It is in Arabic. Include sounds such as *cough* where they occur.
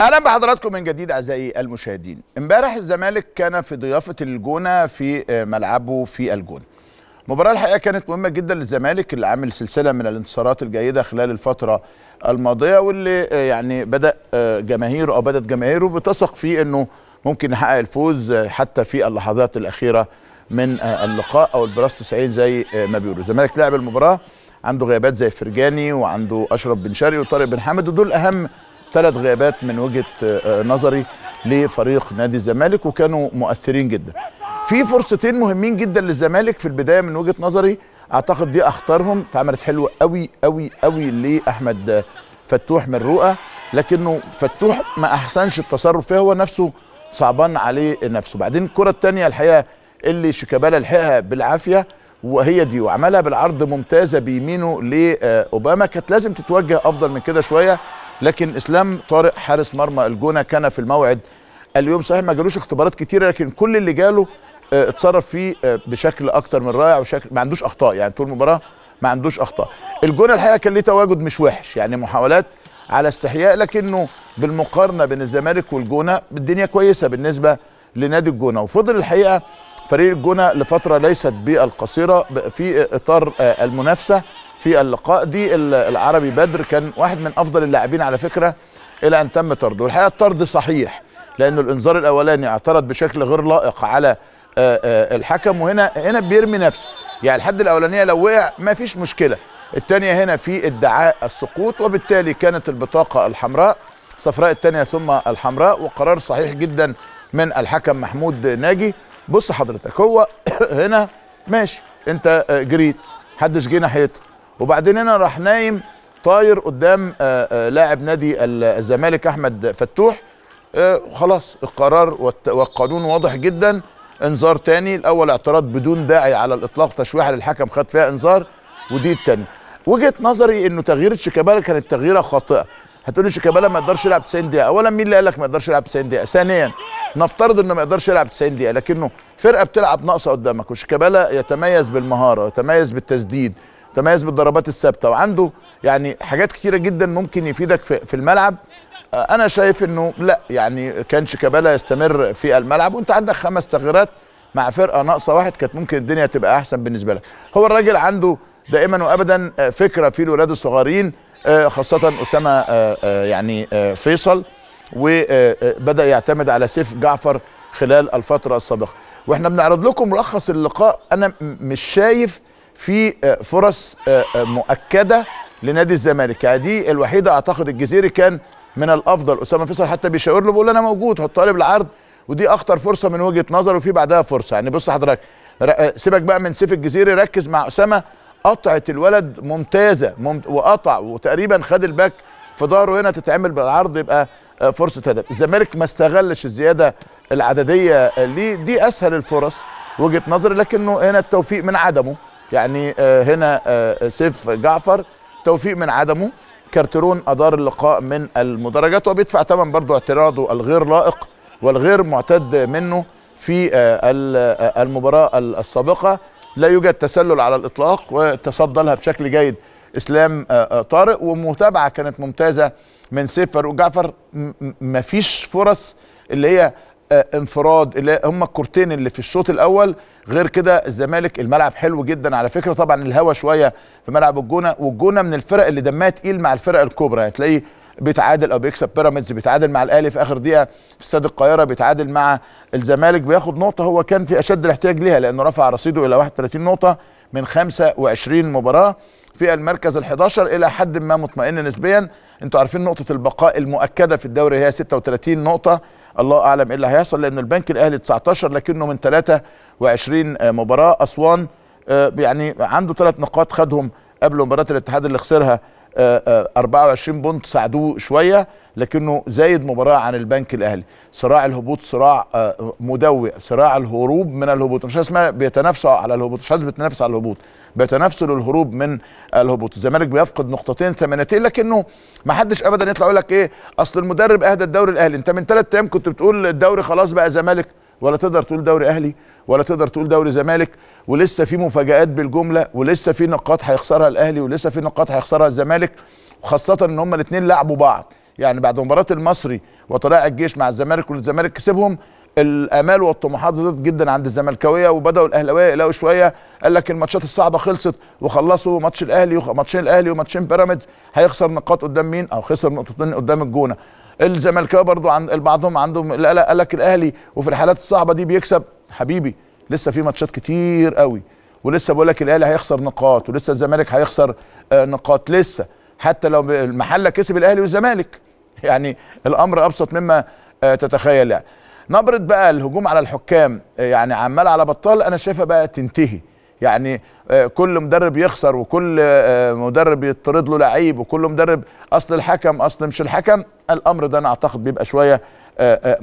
اهلا بحضراتكم من جديد اعزائي المشاهدين امبارح الزمالك كان في ضيافه الجونه في آه، ملعبه في الجونه المباراه الحقيقه كانت مهمه جدا للزمالك اللي عامل سلسله من الانتصارات الجيده خلال الفتره الماضيه واللي آه، يعني بدا آه، جماهيره او بدات جماهيره بتثق فيه انه ممكن يحقق الفوز حتى في اللحظات الاخيره من اللقاء او البراس 90 زي ما بيقولوا الزمالك لعب المباراه عنده غيابات زي فرجاني وعنده اشرف بن شرقي وطارق بن حامد ودول اهم ثلاث غيابات من وجهه آه، آه، نظري لفريق نادي الزمالك وكانوا مؤثرين جدا في فرصتين مهمين جدا للزمالك في البدايه من وجهه نظري اعتقد دي اخطرهم اتعملت حلوه قوي قوي قوي لاحمد آه، فتوح من رؤى لكنه فتوح ما احسنش التصرف فيها هو نفسه صعبان عليه نفسه بعدين الكره الثانيه الحقيقه اللي شيكابالا لحقها بالعافيه وهي دي وعملها بالعرض ممتازه بيمينه لاوباما كانت لازم تتوجه افضل من كده شويه لكن اسلام طارق حارس مرمى الجونه كان في الموعد اليوم صحيح ما جالوش اختبارات كتيره لكن كل اللي جاله آه، اتصرف فيه آه، بشكل اكتر من رائع وشكل ما عندوش اخطاء يعني طول المباراه ما عندوش اخطاء الجونه الحقيقه كان ليه تواجد مش وحش يعني محاولات على استحياء لكنه بالمقارنه بين الزمالك والجونه الدنيا كويسه بالنسبه لنادي الجونه وفضل الحقيقه فريق الجونه لفتره ليست بالقصيره في اطار آه، المنافسه في اللقاء دي العربي بدر كان واحد من افضل اللاعبين على فكره الى ان تم طرده والحقيقه الطرد صحيح لأن الانذار الاولاني اعترض بشكل غير لائق على آه، آه، الحكم وهنا هنا بيرمي نفسه يعني الحد الاولانيه لو وقع ما فيش مشكله الثانيه هنا في ادعاء السقوط وبالتالي كانت البطاقه الحمراء صفراء الثانيه ثم الحمراء وقرار صحيح جدا من الحكم محمود ناجي بص حضرتك هو *coughs* هنا ماشي انت آه، جريت محدش جه ناحيته وبعدين هنا راح نايم طاير قدام آه، آه، لاعب نادي الزمالك احمد فتوح خلاص القرار والقانون واضح جدا انذار تاني الاول اعتراض بدون داعي على الاطلاق تشويحه للحكم خد فيها انذار ودي التاني وجهه نظري انه تغيير شيكابالا كانت تغييره خاطئه هتقول لي شيكابالا ما يقدرش يلعب 90 دقيقه اولا مين اللي قال لك ما يقدرش يلعب 90 دقيقه ثانيا نفترض انه ما يقدرش يلعب 90 دقيقه لكنه فرقه بتلعب ناقصه قدامك وشيكابالا يتميز بالمهاره يتميز بالتسديد يتميز بالضربات الثابته وعنده يعني حاجات كتيره جدا ممكن يفيدك في الملعب آه، انا شايف انه لا يعني كان شيكابالا يستمر في الملعب وانت عندك خمس تغييرات مع فرقه ناقصه واحد كانت ممكن الدنيا تبقى احسن بالنسبه لك هو الراجل عنده دائما وابدا آه، فكره في الاولاد الصغارين آه، خاصه اسامه آه، آه، يعني فيصل وبدا يعتمد على سيف جعفر خلال الفتره السابقه واحنا بنعرض لكم ملخص اللقاء انا مش شايف في فرص مؤكده لنادي الزمالك يعني دي الوحيده اعتقد الجزيري كان من الافضل اسامه فيصل حتى بيشاور له بيقول انا موجود حط طالب العرض ودي اخطر فرصه من وجهه نظر وفي بعدها فرصه يعني بص حضرتك سيبك بقى من سيف الجزيري ركز مع اسامه قطعت الولد ممتازه ممت... وقطع وتقريبا خد الباك في ظهره هنا تتعمل بالعرض يبقى آه، فرصه هدف الزمالك ما استغلش الزياده العدديه آه، ليه دي اسهل الفرص وجهه نظري لكنه هنا التوفيق من عدمه يعني آه، هنا سيف جعفر توفيق من عدمه كارترون ادار اللقاء من المدرجات وبيدفع ثمن برضه اعتراضه الغير لائق والغير معتد منه في المباراه السابقه لا يوجد تسلل على الاطلاق وتصدى لها بشكل جيد اسلام آه، آه، طارق ومتابعه كانت ممتازه من سيف فاروق جعفر مفيش فرص اللي هي آه، انفراد اللي هم الكورتين اللي في الشوط الاول غير كده الزمالك الملعب حلو جدا على فكره طبعا الهوا شويه في ملعب الجونه والجونه من الفرق اللي دمها تقيل مع الفرق الكبرى يعني بيتعادل او بيكسب بيراميدز بيتعادل مع الاهلي في اخر دقيقه في استاد القاهره بيتعادل مع الزمالك بياخد نقطه هو كان في اشد الاحتياج ليها لانه رفع رصيده الى 31 نقطه من 25 مباراه في المركز ال11 الى حد ما مطمئن نسبيا انتوا عارفين نقطه البقاء المؤكده في الدوري هي 36 نقطه الله اعلم ايه اللي هيحصل لان البنك الاهلي 19 لكنه من 23 مباراه اسوان آه، يعني عنده ثلاث نقاط خدهم قبل مباراه الاتحاد اللي خسرها 24 آه، آه، بونت ساعدوه شويه لكنه زايد مباراه عن البنك الاهلي صراع الهبوط صراع آه، مدوي صراع الهروب من الهبوط مش اسمها بيتنافسوا على الهبوط مش بيتنافس على الهبوط بيتنافسوا للهروب من الهبوط الزمالك بيفقد نقطتين ثمانيتين لكنه ما حدش ابدا يطلع يقول لك ايه اصل المدرب اهدى الدوري الاهلي انت من ثلاث ايام كنت بتقول الدوري خلاص بقى زمالك ولا تقدر تقول دوري اهلي ولا تقدر تقول دوري زمالك ولسه في مفاجات بالجمله ولسه في نقاط هيخسرها الاهلي ولسه في نقاط هيخسرها الزمالك وخاصه ان هما الاثنين لعبوا بعض يعني بعد مباراه المصري وطلائع الجيش مع الزمالك والزمالك كسبهم الامال والطموحات زادت جدا عند الزملكاويه وبداوا الاهلاويه يلاقوا شويه قال لك الماتشات الصعبه خلصت وخلصوا ماتش الاهلي وماتشين الاهلي وماتشين بيراميدز هيخسر نقاط قدام مين او خسر نقطتين قدام الجونه الزملكاويه برضو عن بعضهم عندهم القلق قال لك الاهلي وفي الحالات الصعبه دي بيكسب حبيبي لسه في ماتشات كتير قوي ولسه بقول لك الاهلي هيخسر نقاط ولسه الزمالك هيخسر آه، نقاط لسه حتى لو المحله كسب الاهلي والزمالك *laughs* يعني الامر ابسط مما آه، تتخيل يعني نبره بقى الهجوم على الحكام آه، يعني عمال على بطال انا شايفها بقى تنتهي يعني آه، كل مدرب يخسر وكل آه، مدرب يطرد له لعيب وكل مدرب اصل الحكم اصل مش الحكم الامر ده انا اعتقد بيبقى شويه آه،